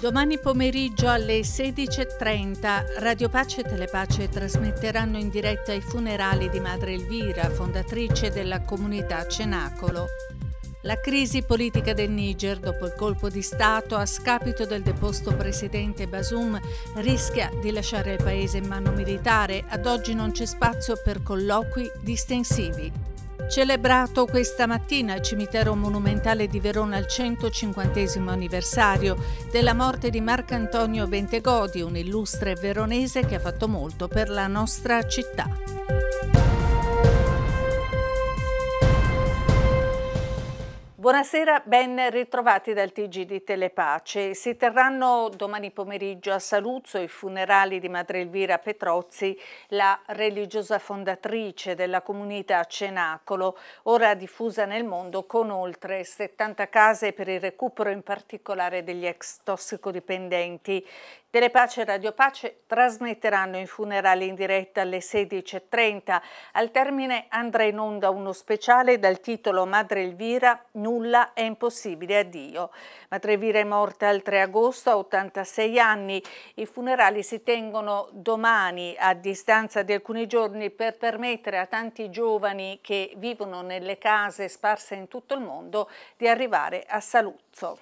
Domani pomeriggio alle 16.30 Radio Pace e Telepace trasmetteranno in diretta i funerali di Madre Elvira, fondatrice della comunità Cenacolo. La crisi politica del Niger dopo il colpo di Stato a scapito del deposto presidente Basum rischia di lasciare il paese in mano militare. Ad oggi non c'è spazio per colloqui distensivi. Celebrato questa mattina al cimitero monumentale di Verona il 150 anniversario della morte di Marcantonio Bentegodi, un illustre veronese che ha fatto molto per la nostra città. Buonasera, ben ritrovati dal TG di Telepace. Si terranno domani pomeriggio a Saluzzo i funerali di Madre Elvira Petrozzi, la religiosa fondatrice della comunità Cenacolo, ora diffusa nel mondo con oltre 70 case per il recupero in particolare degli ex tossicodipendenti. Telepace e Radio Pace trasmetteranno i funerali in diretta alle 16.30. Al termine andrà in onda uno speciale dal titolo Madre Elvira, nulla è impossibile a Dio. Ma è morta il 3 agosto a 86 anni. I funerali si tengono domani a distanza di alcuni giorni per permettere a tanti giovani che vivono nelle case sparse in tutto il mondo di arrivare a Saluzzo.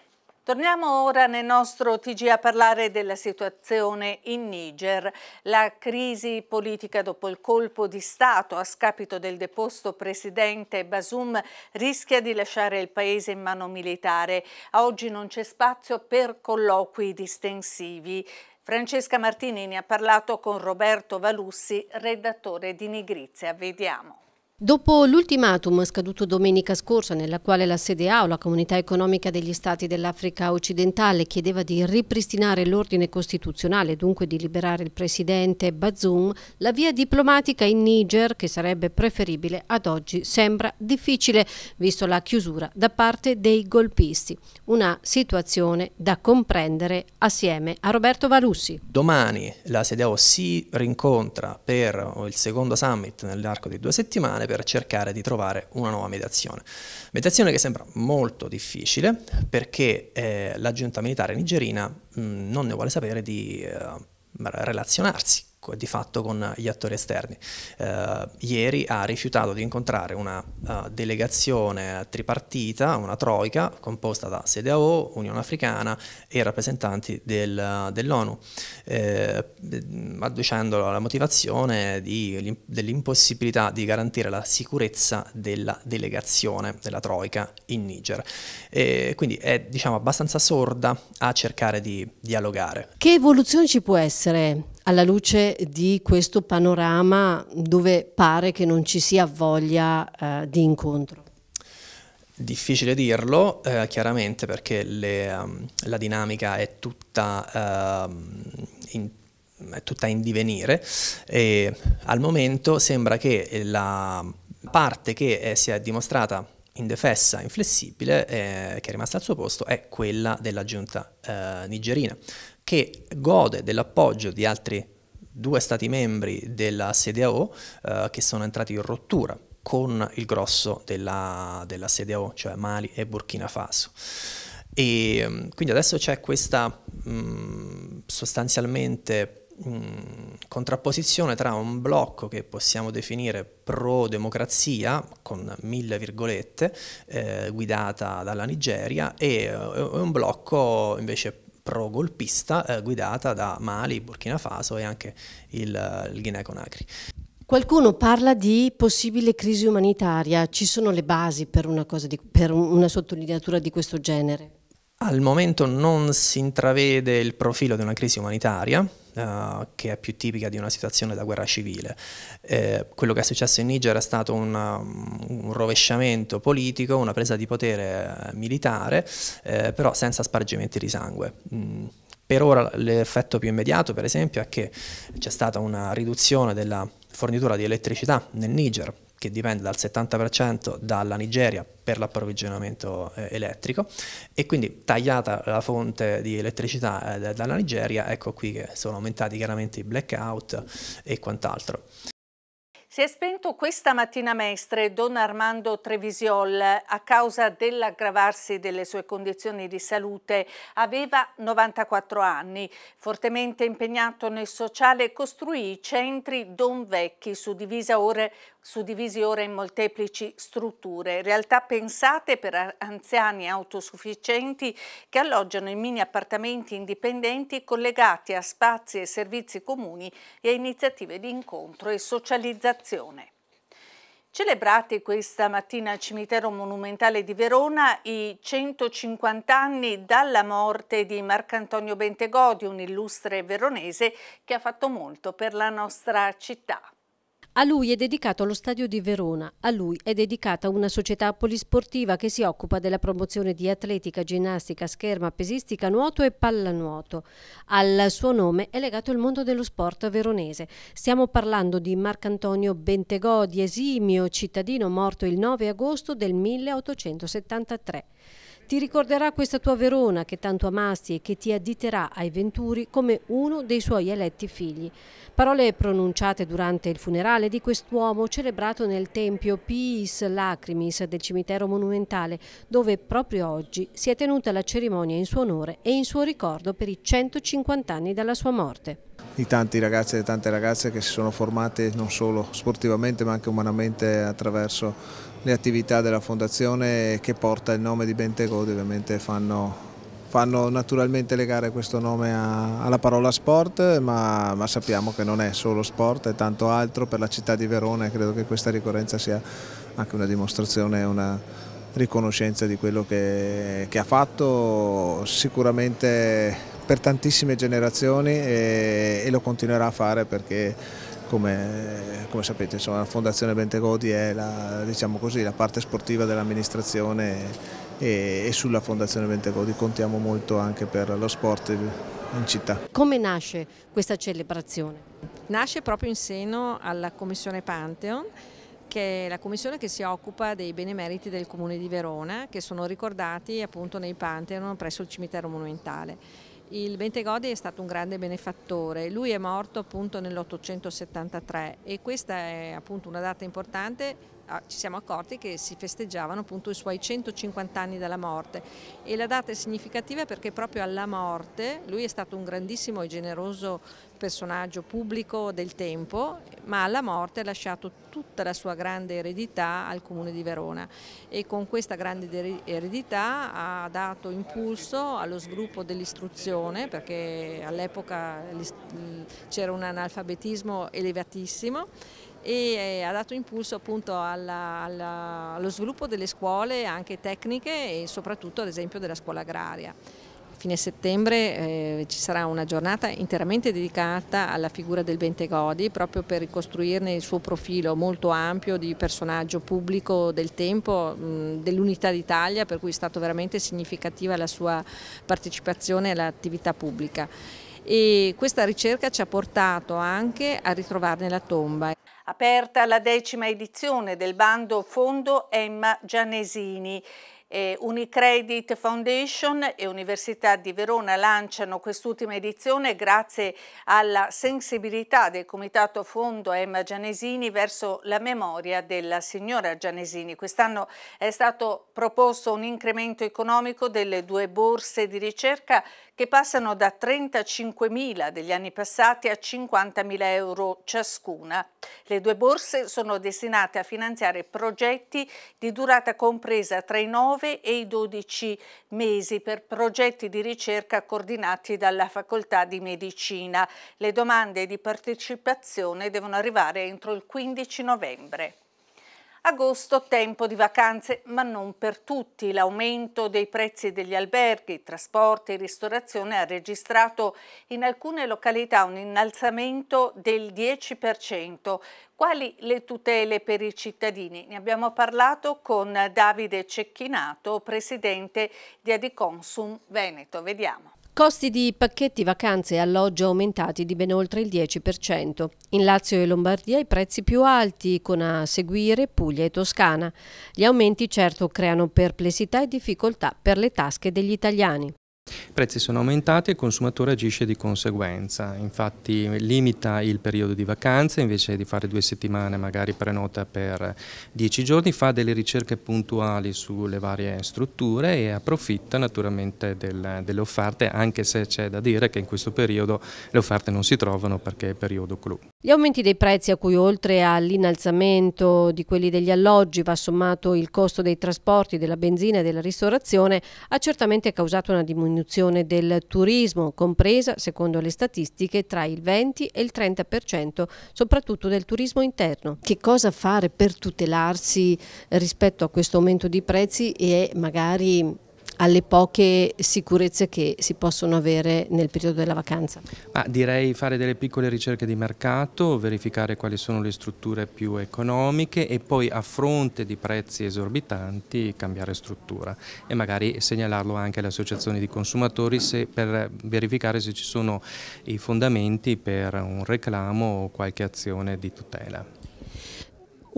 Torniamo ora nel nostro TG a parlare della situazione in Niger. La crisi politica dopo il colpo di Stato a scapito del deposto presidente Basum rischia di lasciare il paese in mano militare. A oggi non c'è spazio per colloqui distensivi. Francesca Martini ne ha parlato con Roberto Valussi, redattore di Nigrizia. Vediamo. Dopo l'ultimatum scaduto domenica scorsa, nella quale la sede AO, la Comunità Economica degli Stati dell'Africa Occidentale, chiedeva di ripristinare l'ordine costituzionale, dunque di liberare il presidente Bazoum, la via diplomatica in Niger, che sarebbe preferibile ad oggi, sembra difficile, visto la chiusura da parte dei golpisti. Una situazione da comprendere assieme a Roberto Valussi. Domani la sede AO si rincontra per il secondo summit nell'arco di due settimane per cercare di trovare una nuova mediazione. Mediazione che sembra molto difficile perché eh, la giunta militare nigerina mh, mm, non ne vuole sapere di eh, relazionarsi di fatto con gli attori esterni. Eh, ieri ha rifiutato di incontrare una uh, delegazione tripartita, una troica, composta da CDAO, Unione Africana e rappresentanti del, dell'ONU, eh, adducendo la motivazione dell'impossibilità di garantire la sicurezza della delegazione della troica in Niger. E quindi è diciamo, abbastanza sorda a cercare di dialogare. Che evoluzione ci può essere alla luce di questo panorama dove pare che non ci sia voglia eh, di incontro? Difficile dirlo, eh, chiaramente, perché le, um, la dinamica è tutta, uh, in, è tutta in divenire e al momento sembra che la parte che è, eh, si è dimostrata indefessa, inflessibile, eh, che è rimasta al suo posto, è quella della giunta eh, nigerina, che gode dell'appoggio di altri due stati membri della CDAO eh, che sono entrati in rottura con il grosso della, della CDAO, cioè Mali e Burkina Faso. E mm, quindi adesso c'è questa mh, mm, sostanzialmente mh, mm, contrapposizione tra un blocco che possiamo definire pro-democrazia, con mille virgolette, eh, guidata dalla Nigeria, e, eh, e un blocco invece pro-golpista eh, guidata da Mali, Burkina Faso e anche il, eh, il Guinea Conakry. Qualcuno parla di possibile crisi umanitaria, ci sono le basi per una, di, per una sottolineatura di questo genere? Al momento non si intravede il profilo di una crisi umanitaria, eh, che è più tipica di una situazione da guerra civile. Eh, quello che è successo in Niger è stato una, un rovesciamento politico, una presa di potere eh, militare, eh, però senza spargimenti di sangue. Mm. Per ora l'effetto più immediato, per esempio, è che c'è stata una riduzione della fornitura di elettricità nel Niger, che dipende dal 70% dalla Nigeria per l'approvvigionamento eh, elettrico e quindi tagliata la fonte di elettricità eh, dalla Nigeria, ecco qui che sono aumentati chiaramente i blackout e quant'altro. Si è spento questa mattina mestre Don Armando Trevisiol a causa dell'aggravarsi delle sue condizioni di salute. Aveva 94 anni, fortemente impegnato nel sociale, costruì i centri Don Vecchi, suddivisa ora suddivisi ora in molteplici strutture, realtà pensate per anziani autosufficienti che alloggiano in mini appartamenti indipendenti collegati a spazi e servizi comuni e a iniziative di incontro e socializzazione. Celebrati questa mattina al cimitero monumentale di Verona i 150 anni dalla morte di Marcantonio Bentegodi, un illustre veronese che ha fatto molto per la nostra città. A lui è dedicato lo stadio di Verona, a lui è dedicata una società polisportiva che si occupa della promozione di atletica, ginnastica, scherma, pesistica, nuoto e pallanuoto. Al suo nome è legato il mondo dello sport veronese. Stiamo parlando di Marcantonio Bentegodi, esimio cittadino morto il 9 agosto del 1873. Ti ricorderà questa tua Verona che tanto amasti e che ti additerà ai Venturi come uno dei suoi eletti figli. Parole pronunciate durante il funerale di quest'uomo celebrato nel Tempio Piis Lacrimis del cimitero monumentale, dove proprio oggi si è tenuta la cerimonia in suo onore e in suo ricordo per i 150 anni dalla sua morte I tanti ragazzi e tante ragazze che si sono formate non solo sportivamente ma anche umanamente attraverso le attività della fondazione che porta il nome di Bentegodi ovviamente fanno, fanno naturalmente legare questo nome a, alla parola sport, ma, ma, sappiamo che non è solo sport, è tanto altro per la città di Verona e credo che questa ricorrenza sia anche una dimostrazione, una riconoscenza di quello che, che ha fatto sicuramente per tantissime generazioni e, e lo continuerà a fare perché come, come sapete insomma, la Fondazione Bentegodi è la, diciamo così, la parte sportiva dell'amministrazione e, e, sulla Fondazione Bentegodi contiamo molto anche per lo sport in città. Come nasce questa celebrazione? Nasce proprio in seno alla Commissione Pantheon che è la commissione che si occupa dei benemeriti del comune di Verona che sono ricordati appunto nei Pantheon presso il cimitero monumentale il Bentegodi è stato un grande benefattore, lui è morto appunto nell'873 e questa è appunto una data importante ci siamo accorti che si festeggiavano appunto i suoi 150 anni dalla morte e la data è significativa perché proprio alla morte lui è stato un grandissimo e generoso personaggio pubblico del tempo, ma alla morte ha lasciato tutta la sua grande eredità al comune di Verona e con questa grande eredità ha dato impulso allo sviluppo dell'istruzione perché all'epoca c'era un analfabetismo elevatissimo e eh, ha dato impulso appunto alla, alla, allo sviluppo delle scuole anche tecniche e soprattutto ad esempio della scuola agraria. A Fine settembre eh, ci sarà una giornata interamente dedicata alla figura del Bentegodi proprio per ricostruirne il suo profilo molto ampio di personaggio pubblico del tempo, dell'unità d'Italia per cui è stata veramente significativa la sua partecipazione all'attività pubblica e questa ricerca ci ha portato anche a ritrovarne la tomba aperta la decima edizione del bando Fondo Emma Gianesini. Eh, Unicredit Foundation e Università di Verona lanciano quest'ultima edizione grazie alla sensibilità del Comitato Fondo Emma Gianesini verso la memoria della signora Gianesini. Quest'anno è stato proposto un incremento economico delle due borse di ricerca che passano da 35.000 degli anni passati a 50.000 euro ciascuna. Le due borse sono destinate a finanziare progetti di durata compresa tra i 9 e i 12 mesi per progetti di ricerca coordinati dalla Facoltà di Medicina. Le domande di partecipazione devono arrivare entro il 15 novembre. Agosto tempo di vacanze, ma non per tutti. L'aumento dei prezzi degli alberghi, trasporti e ristorazione ha registrato in alcune località un innalzamento del 10%. Quali le tutele per i cittadini? Ne abbiamo parlato con Davide Cecchinato, presidente di Adiconsum Veneto. Vediamo. Costi di pacchetti vacanze e alloggio aumentati di ben oltre il 10%. In Lazio e Lombardia i prezzi più alti, con a seguire Puglia e Toscana. Gli aumenti certo creano perplessità e difficoltà per le tasche degli italiani. I prezzi sono aumentati e il consumatore agisce di conseguenza, infatti limita il periodo di vacanza, invece di fare due settimane magari prenota per dieci giorni, fa delle ricerche puntuali sulle varie strutture e approfitta naturalmente del, delle offerte, anche se c'è da dire che in questo periodo le offerte non si trovano perché è periodo clou. Gli aumenti dei prezzi a cui oltre all'innalzamento di quelli degli alloggi va sommato il costo dei trasporti, della benzina e della ristorazione ha certamente causato una diminuzione del turismo, compresa, secondo le statistiche, tra il 20 e il 30%, soprattutto del turismo interno. Che cosa fare per tutelarsi rispetto a questo aumento di prezzi e magari alle poche sicurezze che si possono avere nel periodo della vacanza? Ah, direi fare delle piccole ricerche di mercato, verificare quali sono le strutture più economiche e poi a fronte di prezzi esorbitanti cambiare struttura e magari segnalarlo anche alle associazioni di consumatori se, per verificare se ci sono i fondamenti per un reclamo o qualche azione di tutela.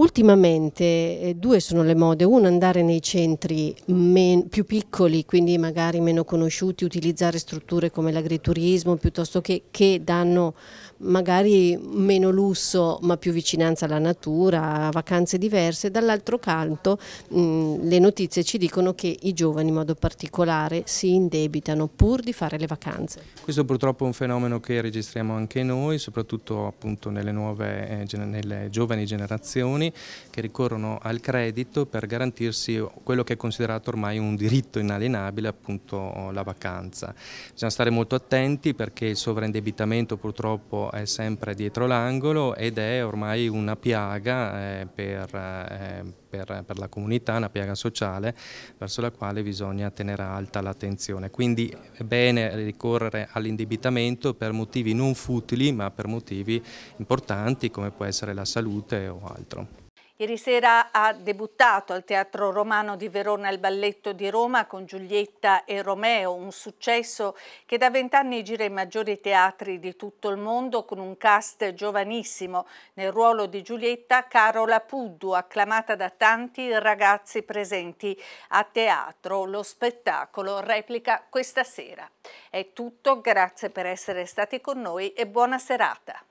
Ultimamente eh, due sono le mode, uno andare nei centri men, più piccoli, quindi magari meno conosciuti, utilizzare strutture come l'agriturismo piuttosto che, che danno magari meno lusso ma più vicinanza alla natura, vacanze diverse, dall'altro canto mh, le notizie ci dicono che i giovani in modo particolare si indebitano pur di fare le vacanze. Questo purtroppo è un fenomeno che registriamo anche noi, soprattutto appunto nelle nuove, eh, nelle giovani generazioni che ricorrono al credito per garantirsi quello che è considerato ormai un diritto inalienabile, appunto la vacanza. Bisogna stare molto attenti perché il sovraindebitamento purtroppo è sempre dietro l'angolo ed è ormai una piaga eh, per... Eh, per, per, la comunità, una piaga sociale verso la quale bisogna tenere alta l'attenzione. Quindi è bene ricorrere all'indebitamento per motivi non futili ma per motivi importanti come può essere la salute o altro. Ieri sera ha debuttato al Teatro Romano di Verona il balletto di Roma con Giulietta e Romeo, un successo che da vent'anni gira i maggiori teatri di tutto il mondo con un cast giovanissimo. Nel ruolo di Giulietta Carola Puddu, acclamata da tanti ragazzi presenti a teatro. Lo spettacolo replica questa sera. È tutto, grazie per essere stati con noi e buona serata.